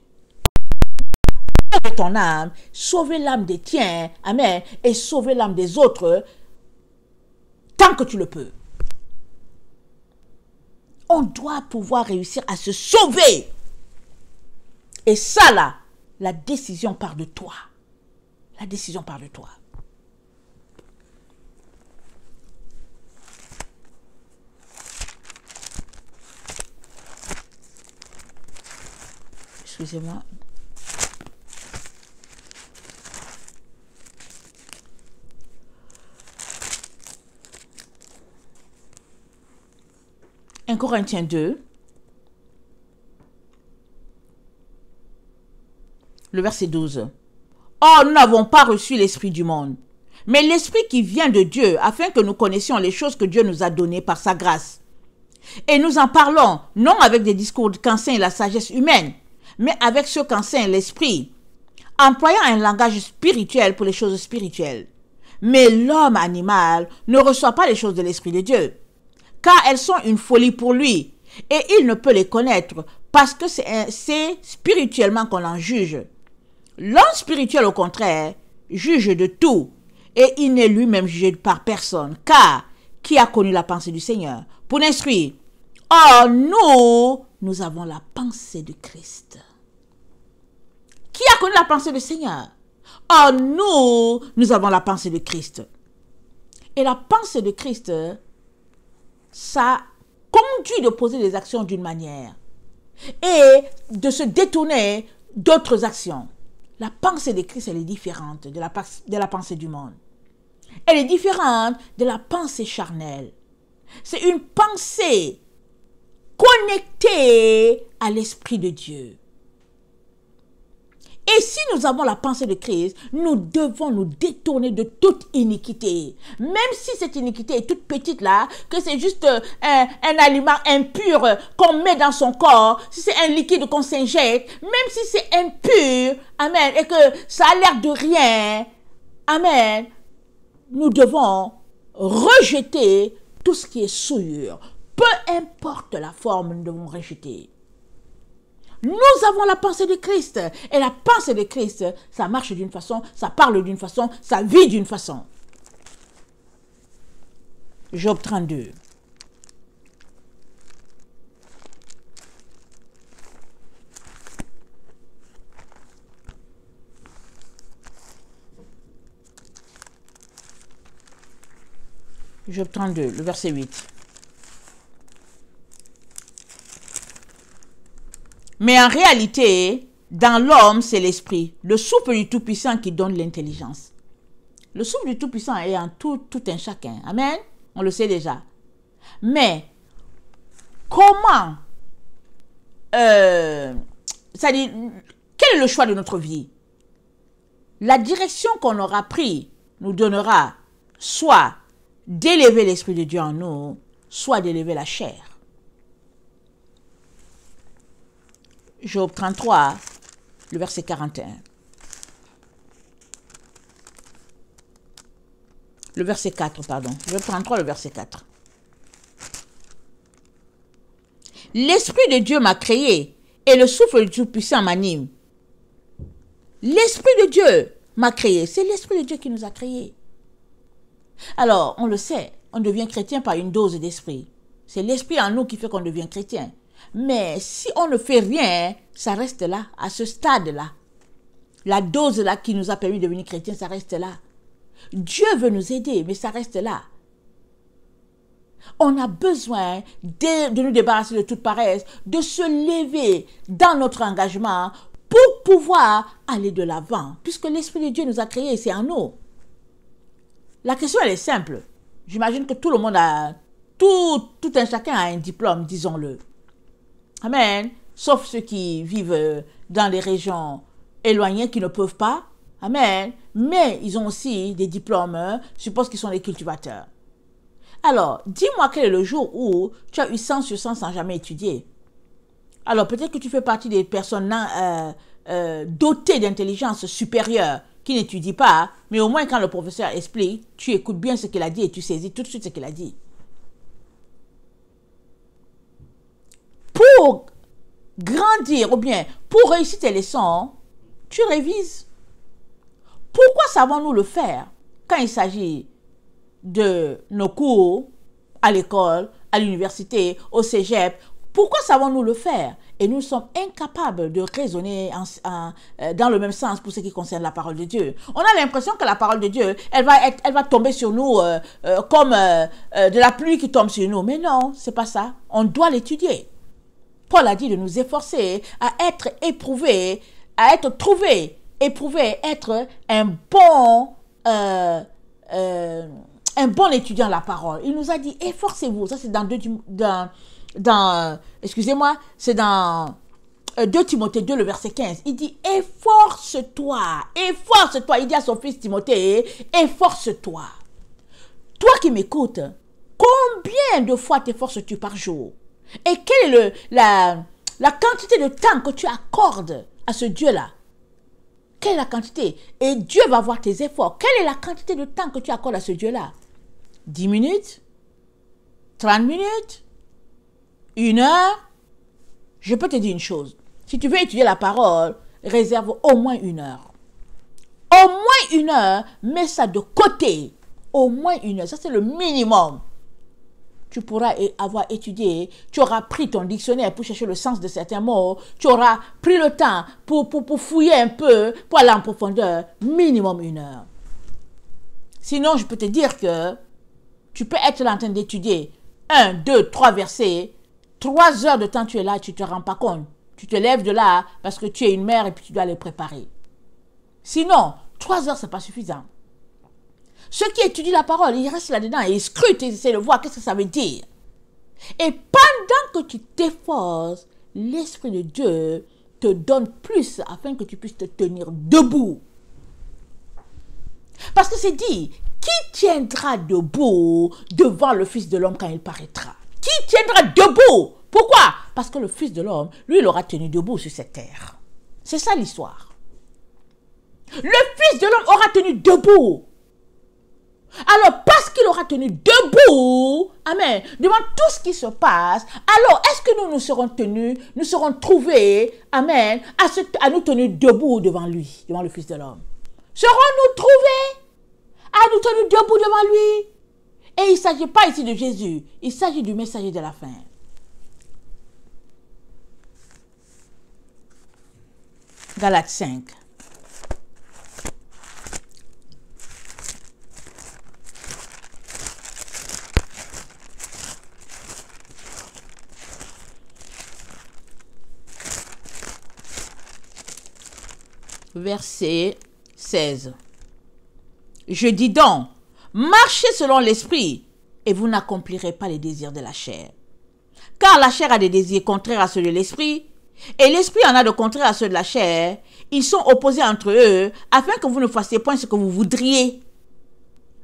de ton âme, sauver l'âme des tiens, amen, et sauver l'âme des autres tant que tu le peux. On doit pouvoir réussir à se sauver. Et ça là, la décision part de toi. La décision part de toi. Excusez-moi. Un Corinthiens 2, le verset 12. Or, nous n'avons pas reçu l'Esprit du monde, mais l'Esprit qui vient de Dieu, afin que nous connaissions les choses que Dieu nous a données par sa grâce. Et nous en parlons, non avec des discours de cancer et la sagesse humaine, mais avec ce qu'enseigne l'esprit, employant un langage spirituel pour les choses spirituelles. Mais l'homme animal ne reçoit pas les choses de l'Esprit de Dieu, car elles sont une folie pour lui, et il ne peut les connaître, parce que c'est spirituellement qu'on en juge. L'homme spirituel, au contraire, juge de tout, et il n'est lui-même jugé par personne, car qui a connu la pensée du Seigneur pour l'instruire Oh nous, nous avons la pensée de Christ. Qui a connu la pensée du Seigneur Oh nous, nous avons la pensée de Christ. Et la pensée de Christ, ça conduit de poser des actions d'une manière et de se détourner d'autres actions. La pensée de Christ, elle est différente de la, de la pensée du monde. Elle est différente de la pensée charnelle. C'est une pensée connectés à l'Esprit de Dieu. Et si nous avons la pensée de Christ, nous devons nous détourner de toute iniquité. Même si cette iniquité est toute petite là, que c'est juste euh, un, aliment impur qu'on met dans son corps, si c'est un liquide qu'on s'injecte, même si c'est impur, amen, et que ça a l'air de rien, amen, nous devons rejeter tout ce qui est souillure, peu importe la forme, de mon rejeter. Nous avons la pensée de Christ. Et la pensée de Christ, ça marche d'une façon, ça parle d'une façon, ça vit d'une façon. Job 32. Job 32, le verset 8. Mais en réalité, dans l'homme, c'est l'esprit, le souffle du Tout-Puissant qui donne l'intelligence. Le souffle du Tout-Puissant est en tout, tout un chacun. Amen. On le sait déjà. Mais comment... Euh, ça dit, quel est le choix de notre vie La direction qu'on aura prise nous donnera soit d'élever l'Esprit de Dieu en nous, soit d'élever la chair. Job 33, le verset 41. Le verset 4, pardon. Job 33, le verset 4. L'Esprit de Dieu m'a créé et le souffle du Dieu puissant m'anime. L'Esprit de Dieu m'a créé. C'est l'Esprit de Dieu qui nous a créés. Alors, on le sait, on devient chrétien par une dose d'esprit. C'est l'esprit en nous qui fait qu'on devient chrétien. Mais si on ne fait rien, ça reste là, à ce stade-là. La dose là qui nous a permis de devenir chrétiens, ça reste là. Dieu veut nous aider, mais ça reste là. On a besoin de, nous débarrasser de toute paresse, de se lever dans notre engagement pour pouvoir aller de l'avant, puisque l'Esprit de Dieu nous a créés, c'est en nous. La question, elle est simple. J'imagine que tout le monde a, tout, tout un chacun a un diplôme, disons-le. Amen. Sauf ceux qui vivent euh, dans les régions éloignées qui ne peuvent pas. Amen. Mais ils ont aussi des diplômes. Hein. Je suppose qu'ils sont des cultivateurs. Alors, dis-moi quel est le jour où tu as eu 100 sur 100 sans jamais étudier. Alors, peut-être que tu fais partie des personnes hein, euh, euh, dotées d'intelligence supérieure qui n'étudient pas, mais au moins quand le professeur explique, tu écoutes bien ce qu'il a dit et tu saisis tout de suite ce qu'il a dit. grandir ou bien pour réussir tes leçons, tu révises. Pourquoi savons-nous le faire quand il s'agit de nos cours à l'école, à l'université, au cégep Pourquoi savons-nous le faire Et nous sommes incapables de raisonner euh, dans le même sens pour ce qui concerne la parole de Dieu. On a l'impression que la parole de Dieu, elle va, elle va tomber sur nous euh, euh, comme de la pluie qui tombe sur nous. Mais non, c'est pas ça. On doit l'étudier. Paul a dit de nous efforcer à être éprouvé, à être trouvé, éprouvé, être un bon, euh, euh, un bon étudiant la parole. Il nous a dit efforcez-vous. Ça, c'est dans, deux, dans, dans excusez-moi, c'est dans 2 euh, Timothée 2, le verset 15. Il dit efforce-toi, efforce-toi. Il dit à son fils Timothée efforce-toi. Toi qui m'écoutes, combien de fois t'efforces-tu par jour et quelle est la, la quantité de temps que tu accordes à ce Dieu-là Quelle est la quantité Et Dieu va voir tes efforts. Quelle est la quantité de temps que tu accordes à ce Dieu-là 10 minutes 30 minutes Une heure Je peux te dire une chose. Si tu veux étudier la parole, réserve au moins une heure. Au moins une heure, mets ça de côté. Au moins une heure. Ça, c'est le minimum tu pourras avoir étudié, tu auras pris ton dictionnaire pour chercher le sens de certains mots, tu auras pris le temps pour, pour, fouiller un peu, pour aller en profondeur, minimum une heure. Sinon, je peux te dire que tu peux être en train d'étudier un, deux, trois versets, trois heures de temps tu es là, tu ne te rends pas compte. Tu te lèves de là parce que tu es une mère et puis tu dois les préparer. Sinon, trois heures, ce n'est pas suffisant. Ceux qui étudient la parole, ils restent là-dedans et ils scrutent, ils essaient de voir qu'est-ce que ça veut dire. Et pendant que tu t'efforces, l'Esprit de Dieu te donne plus afin que tu puisses te tenir debout. Parce que c'est dit, qui tiendra debout devant le Fils de l'homme quand il paraîtra Qui tiendra debout Pourquoi Parce que le Fils de l'homme, lui, il aura tenu debout sur cette terre. C'est ça l'histoire. Le Fils de l'homme aura tenu debout. Alors, parce qu'il aura tenu debout, Amen, devant tout ce qui se passe, alors est-ce que nous nous serons tenus, nous serons trouvés, Amen, à, nous tenir debout devant lui, devant le Fils de l'homme Serons-nous trouvés à nous tenir debout devant lui Et il ne s'agit pas ici de Jésus, il s'agit du messager de la fin. Galate 5. verset 16. Je dis donc, marchez selon l'esprit et vous n'accomplirez pas les désirs de la chair. Car la chair a des désirs contraires à ceux de l'esprit et l'esprit en a de contraires à ceux de la chair. Ils sont opposés entre eux afin que vous ne fassiez point ce que vous voudriez.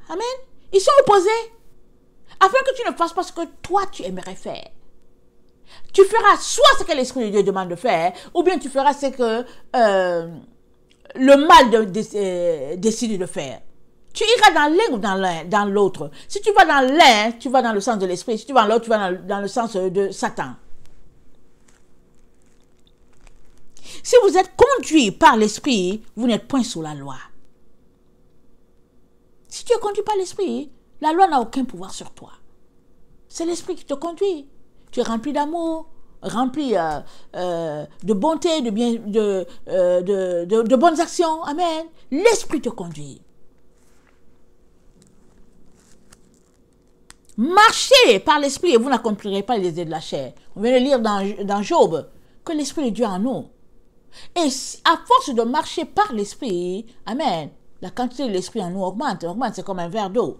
Amen. Ils sont opposés afin que tu ne fasses pas ce que toi tu aimerais faire. Tu feras soit ce que l'Esprit de Dieu demande de faire, ou bien tu feras ce que euh, le mal de, de, euh, décide de faire. Tu iras dans l'un ou dans l'un, dans l'autre. Si tu vas dans l'un, tu vas dans le sens de l'esprit. Si tu vas dans l'autre, tu vas dans, dans, le sens euh, de Satan. Si vous êtes conduit par l'esprit, vous n'êtes point sous la loi. Si tu es conduit par l'esprit, la loi n'a aucun pouvoir sur toi. C'est l'esprit qui te conduit. Tu es rempli d'amour, rempli euh, euh, de bonté, de, bien, euh, de, de, de, bonnes actions. Amen. L'Esprit te conduit. Marchez par l'Esprit et vous n'accomplirez pas les idées de la chair. On vient de lire dans, dans Job que l'Esprit est Dieu en nous. Et à force de marcher par l'Esprit, Amen, la quantité de l'Esprit en nous augmente, augmente, c'est comme un verre d'eau.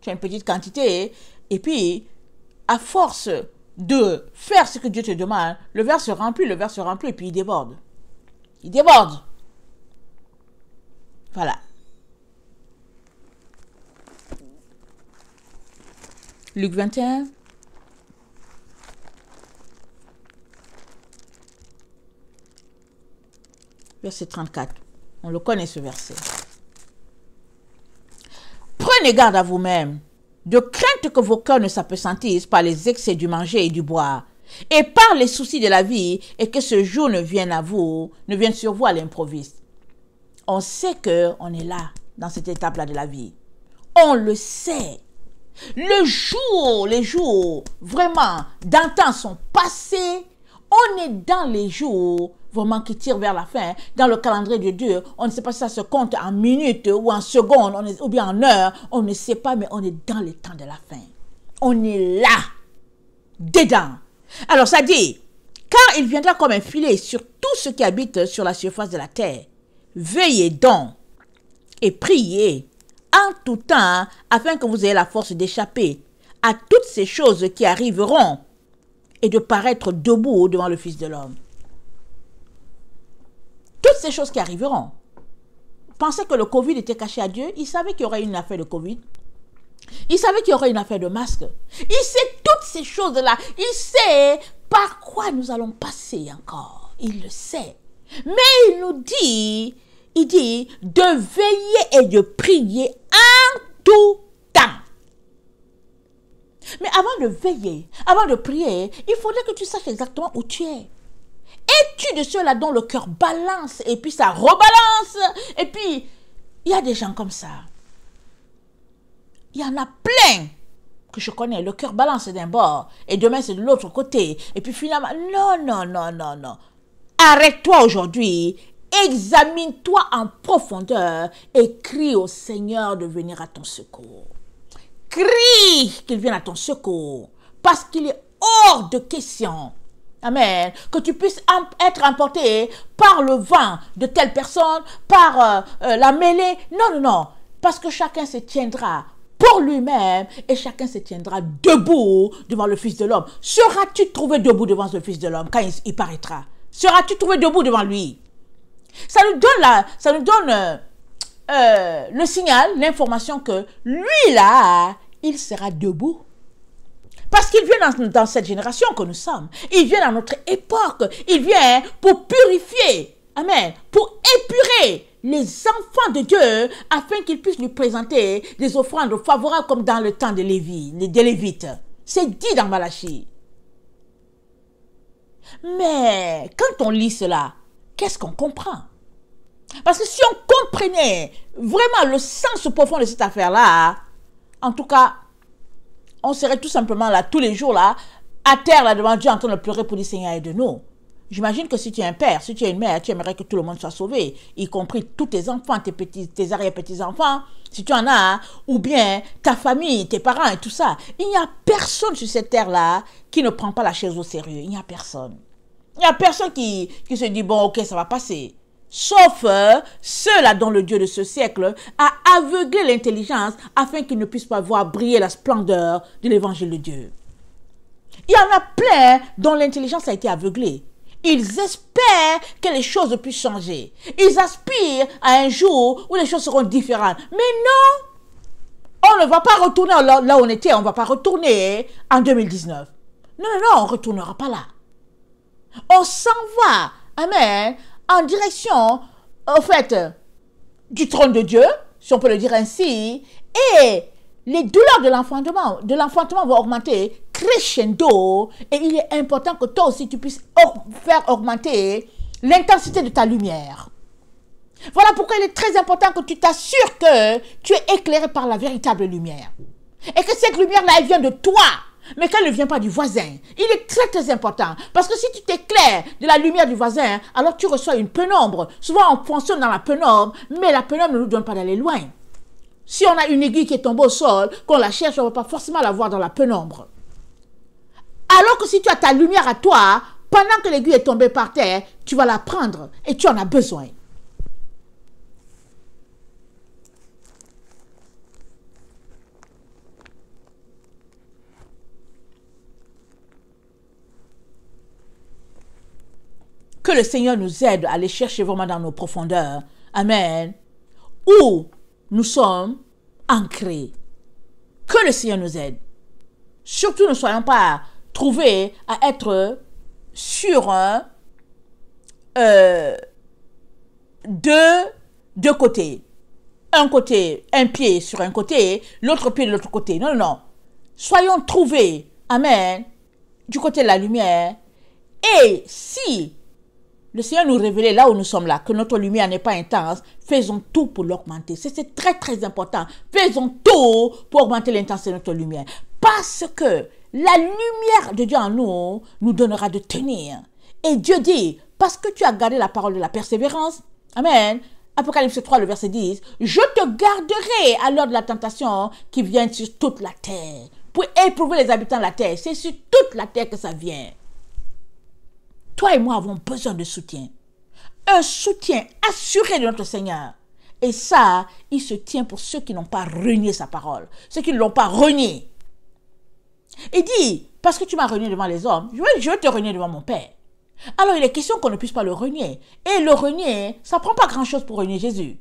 Tu as une petite quantité, et puis, à force de faire ce que Dieu te demande, le verre se remplit, le verre se remplit, et puis il déborde. Il déborde. Voilà. Luc 21. Verset 34. On le connaît ce verset. Prenez garde à vous-même de que vos cœurs ne pas par les excès du manger et du boire, et par les soucis de la vie, et que ce jour ne vienne à vous, ne vienne sur vous à l'improviste. On sait que on est là, dans cette étape-là de la vie. On le sait. Le jour, les jours, vraiment, d'antan sont passés. On est dans les jours vraiment qui tire vers la fin. Hein. Dans le calendrier de Dieu, on ne sait pas si ça se compte en minutes ou en secondes ou bien en heures. On ne sait pas, mais on est dans le temps de la fin. On est là, dedans. Alors ça dit, car il viendra comme un filet sur tout ce qui habite sur la surface de la terre. Veillez donc et priez en tout temps afin que vous ayez la force d'échapper à toutes ces choses qui arriveront et de paraître debout devant le Fils de l'homme. Toutes ces choses qui arriveront. Pensez que le Covid était caché à Dieu. Il savait qu'il y aurait une affaire de Covid. Il savait qu'il y aurait une affaire de masque. Il sait toutes ces choses-là. Il sait par quoi nous allons passer encore. Il le sait. Mais il nous dit, il dit de veiller et de prier en tout temps. Mais avant de veiller, avant de prier, il faudrait que tu saches exactement où tu es. Es-tu de ceux-là dont le cœur balance et puis ça rebalance Et puis, il y a des gens comme ça. Il y en a plein que je connais. Le cœur balance d'un bord et demain c'est de l'autre côté. Et puis finalement, non, non, non, non, non. Arrête-toi aujourd'hui. Examine-toi en profondeur et crie au Seigneur de venir à ton secours. Crie qu'il vienne à ton secours parce qu'il est hors de question Amen. Que tu puisses être emporté par le vent de telle personne, par euh, euh, la mêlée. Non, non, non. Parce que chacun se tiendra pour lui-même et chacun se tiendra debout devant le Fils de l'homme. Seras-tu trouvé debout devant le Fils de l'homme quand il, paraîtra Seras-tu trouvé debout devant lui Ça nous donne, ça nous donne euh, le signal, l'information que lui, là, il sera debout parce qu'il vient dans, cette génération que nous sommes. Il vient dans notre époque. Il vient pour purifier. Amen. Pour épurer les enfants de Dieu afin qu'ils puissent lui présenter des offrandes favorables comme dans le temps de Lévi, des Lévites. C'est dit dans Malachie. Mais quand on lit cela, qu'est-ce qu'on comprend Parce que si on comprenait vraiment le sens profond de cette affaire-là, en tout cas, on serait tout simplement là, tous les jours là, à terre là devant Dieu en train de pleurer pour les Seigneur et de nous. J'imagine que si tu es un père, si tu es une mère, tu aimerais que tout le monde soit sauvé, y compris tous tes enfants, tes petits, tes arrière-petits-enfants, si tu en as, ou bien ta famille, tes parents et tout ça. Il n'y a personne sur cette terre-là qui ne prend pas la chaise au sérieux. Il n'y a personne. Il n'y a personne qui, qui se dit, bon, ok, ça va passer sauf euh, ceux-là dont le Dieu de ce siècle a aveuglé l'intelligence afin qu'ils ne puissent pas voir briller la splendeur de l'évangile de Dieu. Il y en a plein dont l'intelligence a été aveuglée. Ils espèrent que les choses puissent changer. Ils aspirent à un jour où les choses seront différentes. Mais non, on ne va pas retourner là, où on était, on ne va pas retourner en 2019. Non, non, non, on ne retournera pas là. On s'en va, amen, en direction, en fait, du trône de Dieu, si on peut le dire ainsi, et les douleurs de l'enfantement, de l'enfantement vont augmenter crescendo, et il est important que toi aussi tu puisses faire augmenter l'intensité de ta lumière. Voilà pourquoi il est très important que tu t'assures que tu es éclairé par la véritable lumière. Et que cette lumière-là, elle vient de toi mais qu'elle ne vient pas du voisin. Il est très très important parce que si tu t'éclaires de la lumière du voisin, alors tu reçois une pénombre. Souvent on fonctionne dans la pénombre, mais la pénombre ne nous donne pas d'aller loin. Si on a une aiguille qui est tombée au sol, qu'on la cherche, on ne va pas forcément la voir dans la pénombre. Alors que si tu as ta lumière à toi, pendant que l'aiguille est tombée par terre, tu vas la prendre et tu en as besoin. Que le Seigneur nous aide à aller chercher vraiment dans nos profondeurs. Amen. Où nous sommes ancrés. Que le Seigneur nous aide. Surtout ne soyons pas trouvés à être sur euh, deux, deux côtés. Un côté, un pied sur un côté, l'autre pied de l'autre côté. Non, non, non. Soyons trouvés, Amen, du côté de la lumière. Et si le Seigneur nous révélait là où nous sommes là, que notre lumière n'est pas intense. Faisons tout pour l'augmenter. C'est très très important. Faisons tout pour augmenter l'intensité de notre lumière. Parce que la lumière de Dieu en nous nous donnera de tenir. Et Dieu dit, parce que tu as gardé la parole de la persévérance, Amen, Apocalypse 3, le verset 10, je te garderai à l'heure de la tentation qui vient sur toute la terre, pour éprouver les habitants de la terre. C'est sur toute la terre que ça vient. Toi et moi avons besoin de soutien. Un soutien assuré de notre Seigneur. Et ça, il se tient pour ceux qui n'ont pas renié sa parole, ceux qui ne l'ont pas renié. Il dit, parce que tu m'as renié devant les hommes, je vais, je te renier devant mon Père. Alors il est question qu'on ne puisse pas le renier. Et le renier, ça prend pas grand-chose pour renier Jésus.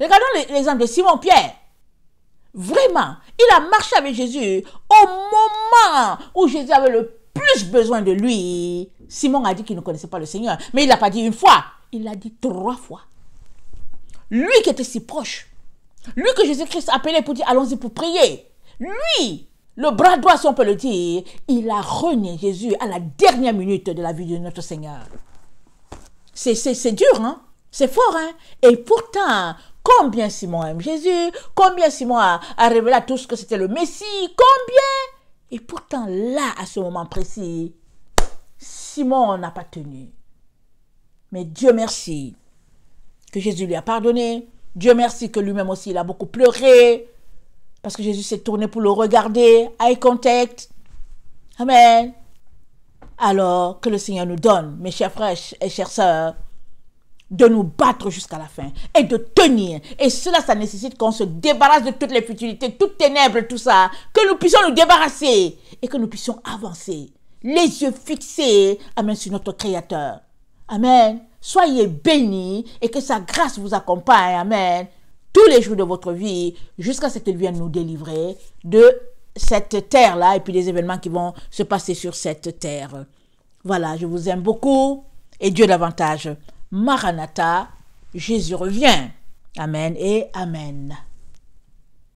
Regardons l'exemple de Simon-Pierre. Vraiment, il a marché avec Jésus au moment où Jésus avait le plus besoin de lui. Simon a dit qu'il ne connaissait pas le Seigneur, mais il l'a pas dit une fois, il l'a dit trois fois. Lui qui était si proche, lui que Jésus-Christ appelait pour dire allons-y pour prier, lui, le bras droit si on peut le dire, il a renié Jésus à la dernière minute de la vie de notre Seigneur. C'est dur, hein? C'est fort, hein? Et pourtant, combien Simon aime Jésus, combien Simon a révélé à tous que c'était le Messie, combien et pourtant, là, à ce moment précis, Simon n'a pas tenu. Mais Dieu merci que Jésus lui a pardonné. Dieu merci que lui-même aussi, il a beaucoup pleuré. Parce que Jésus s'est tourné pour le regarder. Eye contact. Amen. Alors, que le Seigneur nous donne, mes chers frères et chères sœurs, de nous battre jusqu'à la fin et de tenir. Et cela, ça nécessite qu'on se débarrasse de toutes les futilités, toutes ténèbres, tout ça. Que nous puissions nous débarrasser et que nous puissions avancer. Les yeux fixés, amen, sur notre Créateur. Amen. Soyez bénis et que sa grâce vous accompagne. Amen. Tous les jours de votre vie jusqu'à ce qu'elle vienne nous délivrer de cette terre-là et puis des événements qui vont se passer sur cette terre. Voilà, je vous aime beaucoup et Dieu davantage. Maranatha, Jésus revient. Amen et Amen.